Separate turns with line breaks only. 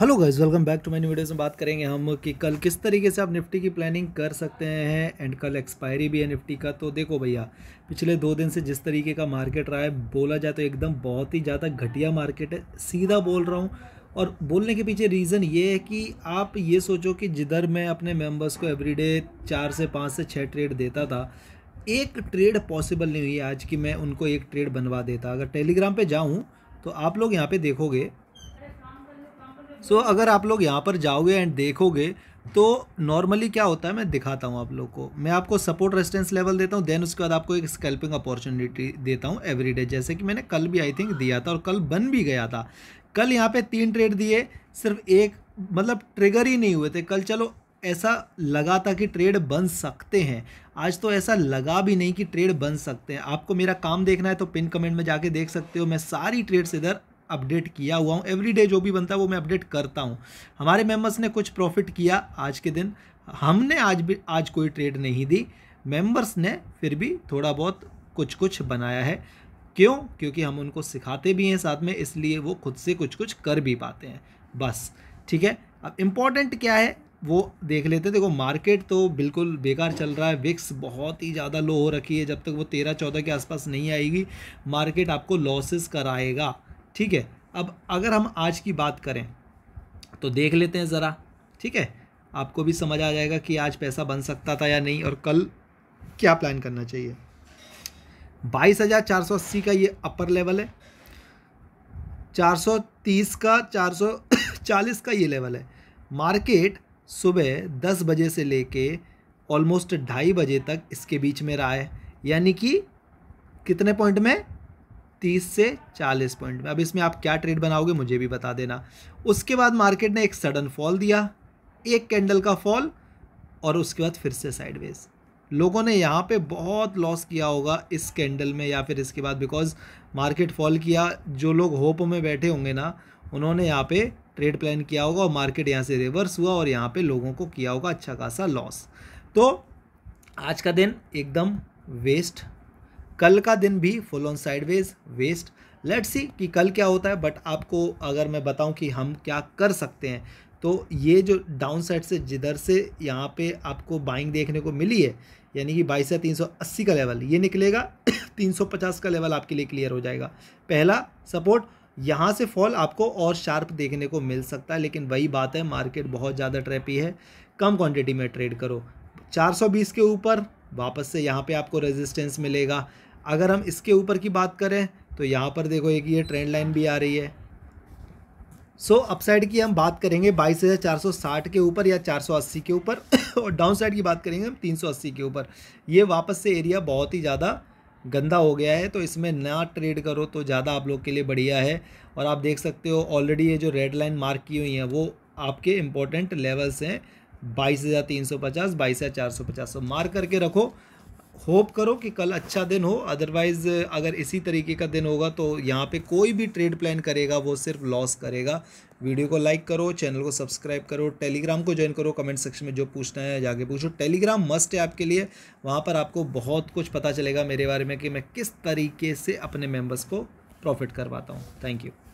hello guys welcome back to my new videos में बात करेंगे हम कि कल किस तरीके से आप निफ्टी की प्लानिंग कर सकते हैं एंड कल एक्सपायरी भी है निफ्टी का तो देखो भैया पिछले दो दिन से जिस तरीके का मार्केट रहा है बोला जाए तो एकदम बहुत ही ज़्यादा घटिया मार्केट है सीधा बोल रहा हूँ और बोलने के पीछे रीज़न ये है कि आप ये सोचो कि जिधर मैं अपने मेम्बर्स को एवरीडे चार से पाँच से छः ट्रेड देता था एक ट्रेड पॉसिबल नहीं हुई आज कि मैं उनको एक ट्रेड बनवा देता अगर टेलीग्राम पर जाऊँ तो आप लोग यहाँ पर देखोगे सो so, अगर आप लोग यहाँ पर जाओगे एंड देखोगे तो नॉर्मली क्या होता है मैं दिखाता हूँ आप लोग को मैं आपको सपोर्ट रेजिस्टेंस लेवल देता हूँ देन उसके बाद आपको एक स्कैल्पिंग अपॉर्चुनिटी देता हूँ एवरीडे जैसे कि मैंने कल भी आई थिंक दिया था और कल बन भी गया था कल यहाँ पे तीन ट्रेड दिए सिर्फ एक मतलब ट्रिगर ही नहीं हुए थे कल चलो ऐसा लगा था कि ट्रेड बन सकते हैं आज तो ऐसा लगा भी नहीं कि ट्रेड बन सकते हैं आपको मेरा काम देखना है तो पिन कमेंट में जाके देख सकते हो मैं सारी ट्रेड्स इधर अपडेट किया हुआ हूँ एवरी डे जो भी बनता है वो मैं अपडेट करता हूँ हमारे मेम्बर्स ने कुछ प्रॉफिट किया आज के दिन हमने आज भी आज कोई ट्रेड नहीं दी मेंबर्स ने फिर भी थोड़ा बहुत कुछ कुछ बनाया है क्यों क्योंकि हम उनको सिखाते भी हैं साथ में इसलिए वो खुद से कुछ कुछ कर भी पाते हैं बस ठीक है अब इम्पॉर्टेंट क्या है वो देख लेते हैं देखो मार्केट तो बिल्कुल बेकार चल रहा है विक्स बहुत ही ज़्यादा लो हो रखी है जब तक वो तेरह चौदह के आसपास नहीं आएगी मार्केट आपको लॉसेस कराएगा ठीक है अब अगर हम आज की बात करें तो देख लेते हैं ज़रा ठीक है आपको भी समझ आ जाएगा कि आज पैसा बन सकता था या नहीं और कल क्या प्लान करना चाहिए बाईस हज़ार चार सौ अस्सी का ये अपर लेवल है चार सौ तीस का चार सौ चालीस का ये लेवल है मार्केट सुबह दस बजे से लेके ऑलमोस्ट ढाई बजे तक इसके बीच में रहा है यानी कि कितने पॉइंट में तीस से चालीस पॉइंट में अब इसमें आप क्या ट्रेड बनाओगे मुझे भी बता देना उसके बाद मार्केट ने एक सडन फॉल दिया एक कैंडल का फॉल और उसके बाद फिर से साइडवेज लोगों ने यहाँ पे बहुत लॉस किया होगा इस कैंडल में या फिर इसके बाद बिकॉज मार्केट फॉल किया जो लोग होप में बैठे होंगे ना उन्होंने यहाँ पे ट्रेड प्लान किया होगा और मार्केट यहाँ से रिवर्स हुआ और यहाँ पे लोगों को किया होगा अच्छा खासा लॉस तो आज का दिन एकदम वेस्ट कल का दिन भी full on sideways west let see कि कल क्या होता है बट आपको अगर मैं बताऊं कि हम क्या कर सकते हैं तो ये जो डाउन साइड से जिधर से यहाँ पे आपको बाइंग देखने को मिली है यानी कि बाईस या तीन सौ अस्सी का लेवल ये निकलेगा तीन सौ पचास का लेवल आपके लिए क्लियर हो जाएगा पहला सपोर्ट यहाँ से फॉल आपको और शार्प देखने को मिल सकता है लेकिन वही बात है मार्केट बहुत ज़्यादा ट्रैपी है कम क्वान्टिटी में ट्रेड करो बीस के ऊपर वापस से यहाँ पे आपको रेजिस्टेंस मिलेगा अगर हम इसके ऊपर की बात करें तो यहाँ पर देखो एक ये ट्रेंड लाइन भी आ रही है सो so, अपसाइड की हम बात करेंगे बाईस हज़ार चार सौ साठ के ऊपर या चार सौ अस्सी के ऊपर और डाउन साइड की बात करेंगे हम तीन सौ अस्सी के ऊपर ये वापस से एरिया बहुत ही ज़्यादा गंदा हो गया है तो इसमें ना ट्रेड करो तो ज़्यादा आप लोग के लिए बढ़िया है और आप देख सकते हो ऑलरेडी ये जो रेड लाइन मार्क की हुई हैं वो आपके इंपॉर्टेंट लेवल्स हैं बाईस हज़ार तीन सौ पचास बाईस हज़ार चार सौ पचास सौ मार्क करके रखो होप करो कि कल अच्छा दिन हो अदरवाइज़ अगर इसी तरीके का दिन होगा तो यहाँ पे कोई भी ट्रेड प्लान करेगा वो सिर्फ लॉस करेगा वीडियो को लाइक करो चैनल को सब्सक्राइब करो टेलीग्राम को ज्वाइन करो कमेंट सेक्शन में जो पूछना है जाके पूछो टेलीग्राम मस्ट है आपके लिए वहाँ पर आपको बहुत कुछ पता चलेगा मेरे बारे में कि मैं किस तरीके से अपने मेम्बर्स को प्रॉफिट करवाता हूँ थैंक यू